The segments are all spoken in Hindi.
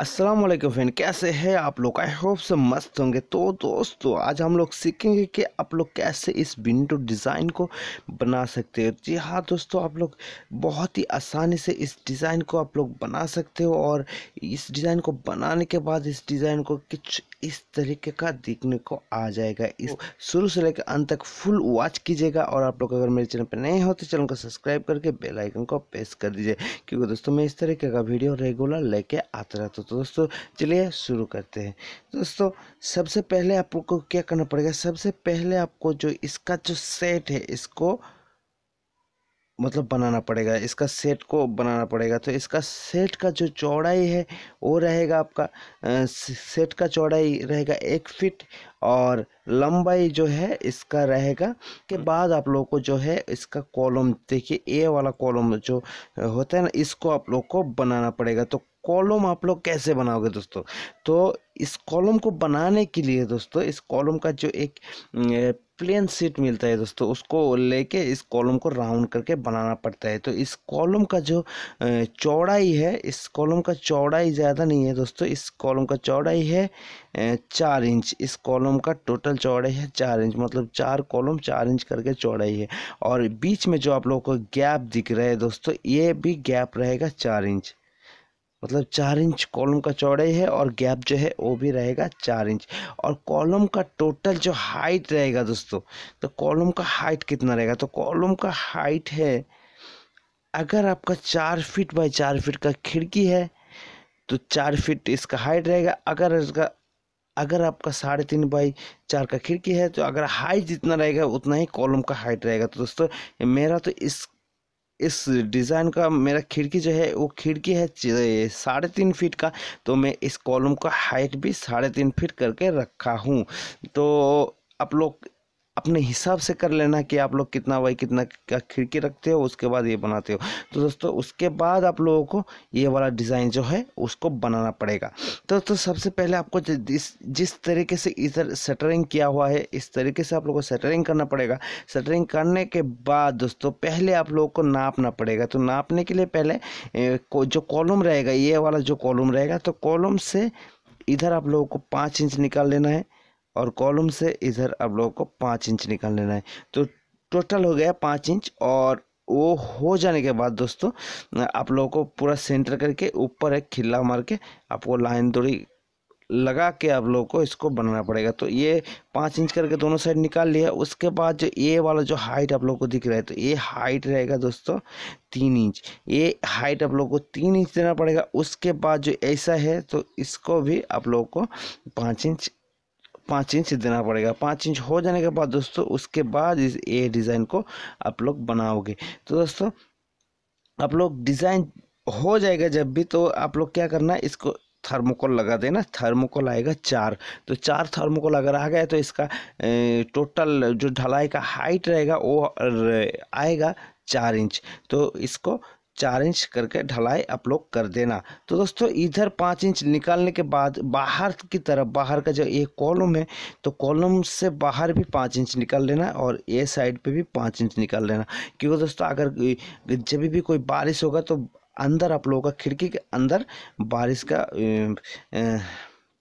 अस्सलाम वालेकुम फ्रेंड कैसे हैं आप लोग आई होप से मस्त होंगे तो दोस्तों आज हम लोग सीखेंगे कि आप लोग कैसे इस विंडो डिज़ाइन को बना सकते हो जी हाँ दोस्तों आप लोग बहुत ही आसानी से इस डिज़ाइन को आप लोग बना सकते हो और इस डिज़ाइन को बनाने के बाद इस डिज़ाइन को कुछ इस तरीके का देखने को आ जाएगा इस शुरू से लेकर अंत तक फुल वॉच कीजिएगा और आप लोग अगर मेरे चैनल पर नए हो तो चैनल को सब्सक्राइब करके बेल आइकन को प्रेस कर दीजिए क्योंकि दोस्तों मैं इस तरीके का वीडियो रेगुलर लेके आता रहता हूँ तो दोस्तों चलिए शुरू करते हैं दोस्तों सबसे पहले आपको क्या करना पड़ेगा सबसे पहले आपको जो इसका जो सेट है इसको मतलब बनाना पड़ेगा इसका सेट को बनाना पड़ेगा तो इसका सेट का जो चौड़ाई है वो रहेगा आपका सेट का चौड़ाई रहेगा एक फिट और लंबाई जो है इसका रहेगा के हम्म। बाद आप लोग को जो है इसका कॉलम देखिए ए वाला कॉलम जो होता है ना इसको आप लोग को बनाना पड़ेगा तो कॉलम आप लोग कैसे बनाओगे दोस्तों तो इस कॉलम को बनाने के लिए दोस्तों इस कॉलम का जो एक प्लेन सीट मिलता है दोस्तों उसको लेके इस कॉलम को राउंड करके बनाना पड़ता है तो इस कॉलम का जो चौड़ाई है इस कॉलम का चौड़ाई ज़्यादा नहीं है दोस्तों इस कॉलम का चौड़ाई है चार इंच इस कॉलम का टोटल चौड़ाई है चार इंच मतलब चार कॉलम चार इंच करके चौड़ाई है और बीच में जो आप लोगों को गैप दिख रहा है दोस्तों ये भी गैप रहेगा चार इंच मतलब चार इंच कॉलम का चौड़ाई है और गैप जो है वो भी रहेगा चार इंच और कॉलम का टोटल जो हाइट रहेगा दोस्तों तो कॉलम का हाइट कितना रहेगा तो कॉलम का हाइट है अगर आपका चार फीट बाई चार फीट का खिड़की है तो चार फीट इसका हाइट रहेगा अगर इसका अगर आपका साढ़े तीन बाई चार का खिड़की है तो अगर हाइट जितना रहेगा उतना ही कॉलम का हाइट रहेगा तो दोस्तों मेरा तो इस इस डिज़ाइन का मेरा खिड़की जो है वो खिड़की है साढ़े तीन फीट का तो मैं इस कॉलम का हाइट भी साढ़े तीन फीट करके रखा हूँ तो आप लोग अपने हिसाब से कर लेना कि आप लोग कितना वाई कितना का खिड़की रखते हो उसके बाद ये बनाते हो तो दोस्तों उसके बाद आप लोगों को ये वाला डिज़ाइन जो है उसको बनाना पड़ेगा तो दोस्तों सबसे पहले आपको जिस जिस तरीके से इधर सेटरिंग किया हुआ है इस तरीके से आप लोगों को सेटरिंग करना पड़ेगा सेटरिंग करने के बाद दोस्तों पहले आप लोगों को नापना पड़ेगा तो नापने के लिए पहले जो कॉलम रहेगा ये वाला जो कॉलम रहेगा तो कॉलम से इधर आप लोगों को पाँच इंच निकाल लेना है और कॉलम से इधर आप लोगों को पाँच इंच निकाल लेना है तो टोटल हो गया पाँच इंच और वो हो जाने के बाद दोस्तों आप लोगों को पूरा सेंटर करके ऊपर एक खिल्ला मार के आपको लाइन दूरी लगा के आप लोगों को इसको बनाना पड़ेगा तो ये पाँच इंच करके दोनों साइड निकाल लिया उसके बाद जो ये वाला जो हाइट आप लोग को दिख रहा है तो ये हाइट रहेगा दोस्तों तीन इंच ये हाइट आप लोग को तीन इंच देना पड़ेगा उसके बाद जो ऐसा है तो इसको भी आप लोगों को पाँच इंच पाँच इंच देना पड़ेगा पाँच इंच हो जाने के बाद दोस्तों उसके बाद इस ए डिज़ाइन को आप लोग बनाओगे तो दोस्तों आप लोग डिज़ाइन हो जाएगा जब भी तो आप लोग क्या करना है इसको थर्मोकोल लगा देना थर्मोकोल आएगा चार तो चार थर्मोकोल अगर आ गया तो इसका टोटल जो ढलाई का हाइट रहेगा वो आएगा चार इंच तो इसको चार इंच करके ढलाई आप लोग कर देना तो दोस्तों इधर पाँच इंच निकालने के बाद बाहर की तरफ बाहर का जो ये कॉलम है तो कॉलम से बाहर भी पाँच इंच निकाल लेना और ये साइड पे भी पाँच इंच निकाल लेना क्योंकि दोस्तों अगर जब भी कोई बारिश होगा तो अंदर आप लोगों का खिड़की के अंदर बारिश का ए, ए,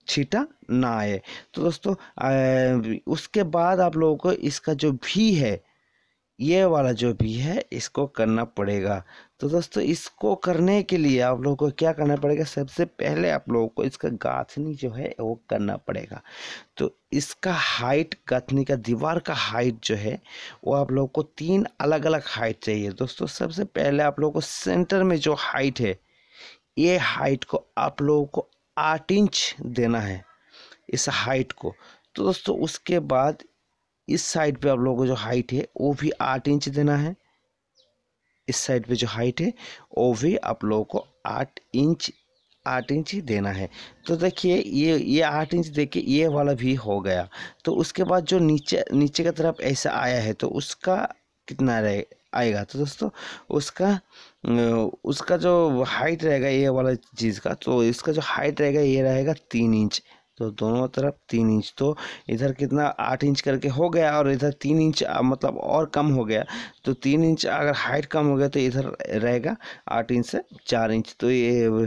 छीटा ना आए तो दोस्तों उसके बाद आप लोगों को इसका जो भी है ये वाला जो भी है इसको करना पड़ेगा तो दोस्तों इसको करने के लिए आप लोगों को क्या करना पड़ेगा सबसे पहले आप लोगों को इसका गाथनी जो है वो करना पड़ेगा तो इसका हाइट गाथनी का दीवार का हाइट जो है वो आप लोगों को तीन अलग अलग हाइट चाहिए दोस्तों सबसे पहले आप लोगों को सेंटर में जो हाइट है ये हाइट को आप लोगों को आठ इंच देना है इस हाइट को तो दोस्तों उसके बाद इस साइड पर आप लोगों को जो हाइट है वो भी आठ इंच देना है इस साइड पे जो हाइट है वो भी आप लोगों को आठ इंच आठ इंच देना है तो देखिए ये ये आठ इंच देखिए ये वाला भी हो गया तो उसके बाद जो नीचे नीचे की तरफ ऐसा आया है तो उसका कितना रहे आएगा तो दोस्तों उसका उसका जो हाइट रहेगा ये वाला चीज़ का तो इसका जो हाइट रहेगा ये रहेगा तीन इंच तो दोनों तरफ तीन इंच तो इधर कितना आठ इंच करके हो गया और इधर तीन इंच मतलब और कम हो गया तो तीन इंच अगर हाइट कम हो गया तो इधर रहेगा आठ इंच से चार इंच तो ये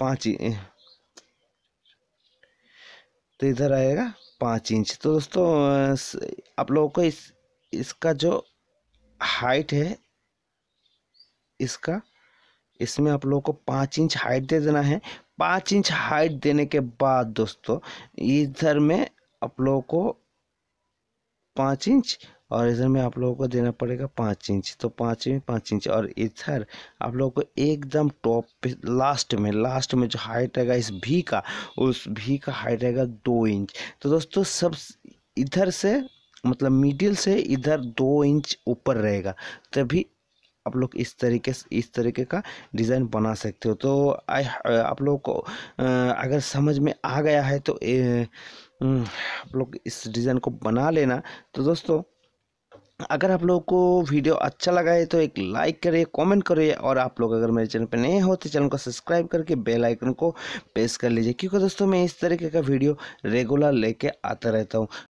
पाँच इंच तो इधर आएगा पाँच इंच तो दोस्तों आप लोगों को इस इसका जो हाइट है इसका इसमें आप लोगों को पाँच इंच हाइट दे देना है पाँच इंच हाइट देने के बाद दोस्तों इधर में आप लोगों को पाँच इंच और इधर में आप लोगों को देना पड़ेगा पाँच इंच तो पाँच इंच पाँच इंच और इधर आप लोगों को एकदम टॉप पे लास्ट में लास्ट में जो हाइट रहेगा इस भी का उस भी का हाइट रहेगा दो इंच तो दोस्तों सब इधर से मतलब मिडिल से इधर दो इंच ऊपर रहेगा तभी आप लोग इस तरीके से इस तरीके का डिज़ाइन बना सकते हो तो आई आप लोग को अगर समझ में आ गया है तो ए, आप लोग इस डिज़ाइन को बना लेना तो दोस्तों अगर आप लोगों को वीडियो अच्छा लगा है तो एक लाइक करिए कमेंट करिए और आप लोग अगर मेरे चैनल पर नए हो तो चैनल को सब्सक्राइब करके बेल आइकन को प्रेस कर लीजिए क्योंकि दोस्तों मैं इस तरीके का वीडियो रेगुलर लेके आता रहता हूँ